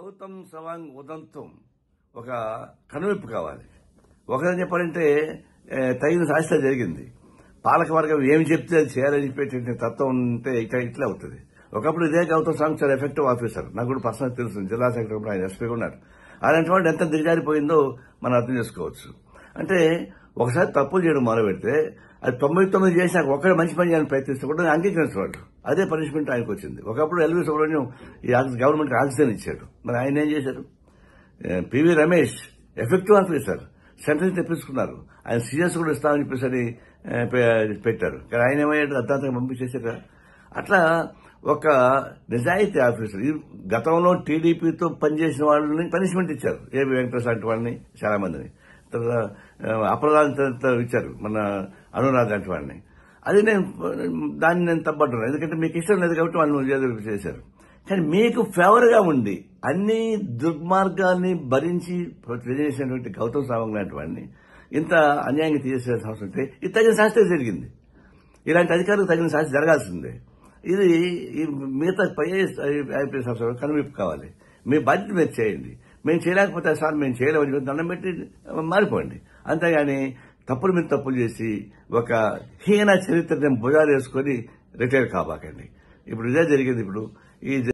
గౌతమ్ సవాంగ్ ఉదంతం ఒక కనువిప్పు కావాలి ఒకరిని చెప్పాలంటే తగిన శాస్త్ర జరిగింది పాలకవర్గం ఏమి చెప్తే అది చేయాలని చెప్పేటువంటి తత్వం ఉంటే ఇట్లా ఇట్లా అవుతుంది ఒకప్పుడు ఇదే గౌతమ్ సాంగ్ చాలా ఎఫెక్టివ్ ఆఫీసర్ నాకు కూడా పర్సనల్ తెలుసు జిల్లా సెక్రటరీ ఆయన ఎస్పీగా ఉన్నారు అలాంటి వాడు ఎంత దిగజారిపోయిందో మనం అర్థం చేసుకోవచ్చు అంటే ఒకసారి తప్పులు చేయడం మొదలు పెడితే అది తొంభై తొమ్మిది చేసినాక ఒక్కడ మంచి పని చేయాలని ప్రయత్నిస్తే అంగీకరించవాడు అదే పనిష్మెంట్ ఆయనకు వచ్చింది ఒకప్పుడు ఎల్వి సుబ్రహ్మణ్యం ఈ గవర్నమెంట్ ఆక్సిజన్ ఇచ్చాడు మరి ఆయన ఏం చేశారు PV Ramesh effective officer centre తెప్పించుకున్నారు ఆయన సీఎస్ కూడా ఇస్తామని చెప్పేసి పెట్టారు కానీ ఆయన ఏమయ్యాడు అర్థాంతంగా పంపించేశారు అట్లా ఒక నిజాయితీ ఆఫీసర్ ఈ గతంలో టీడీపీతో పనిచేసిన వాళ్ళని పనిష్మెంట్ ఇచ్చారు ఏబి వెంకటేశ్ లాంటి వాళ్ళని చాలా మందిని అపరాధిత ఇచ్చారు మన అనురాధ అంటే వాడిని అది నేను దాన్ని నేను తప్పట్టు ఎందుకంటే మీకు ఇష్టం లేదు కాబట్టి వాళ్ళు చేశారు కానీ మీకు ఫేవర్గా ఉండి అన్ని దుర్మార్గాన్ని భరించి తెలియజేసినటువంటి గౌతమ్ సావంగ్ లాంటి వాడిని ఇంత అన్యాయంగా తీసేసే అవసరం ఉంటే ఇది తగిన శాస్త్రే జరిగింది ఇలాంటి అధికారులకు తగిన శాస్త్ర జరగాల్సిందే ఇది మిగతా పై ఐపీఎస్ సంస్థ కనువిప్పు కావాలి మీ బాధ్యత మీరు చేయండి మేము చేయలేకపోతే సార్ మేము చేయలేమని దండం పెట్టి మారిపోండి అంతేగాని తప్పులు మీద తప్పులు చేసి ఒక హీన చరిత్రని భుజాలు వేసుకొని రిటైర్ కాబాకండి ఇప్పుడు ఇదే జరిగింది ఇప్పుడు ఈ